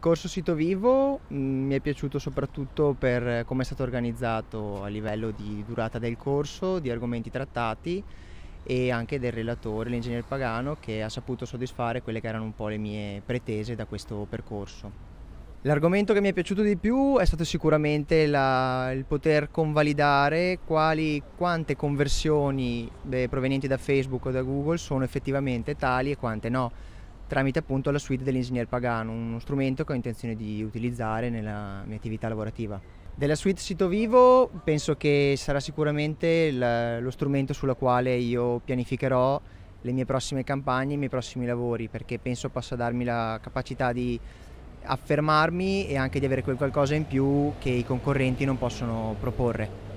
Il corso Sito Vivo mm, mi è piaciuto soprattutto per come è stato organizzato a livello di durata del corso, di argomenti trattati e anche del relatore, l'ingegner Pagano, che ha saputo soddisfare quelle che erano un po' le mie pretese da questo percorso. L'argomento che mi è piaciuto di più è stato sicuramente la, il poter convalidare quali, quante conversioni provenienti da Facebook o da Google sono effettivamente tali e quante no tramite appunto la suite dell'ingegner Pagano, uno strumento che ho intenzione di utilizzare nella mia attività lavorativa. Della suite Sito Vivo penso che sarà sicuramente la, lo strumento sulla quale io pianificherò le mie prossime campagne, i miei prossimi lavori, perché penso possa darmi la capacità di affermarmi e anche di avere quel qualcosa in più che i concorrenti non possono proporre.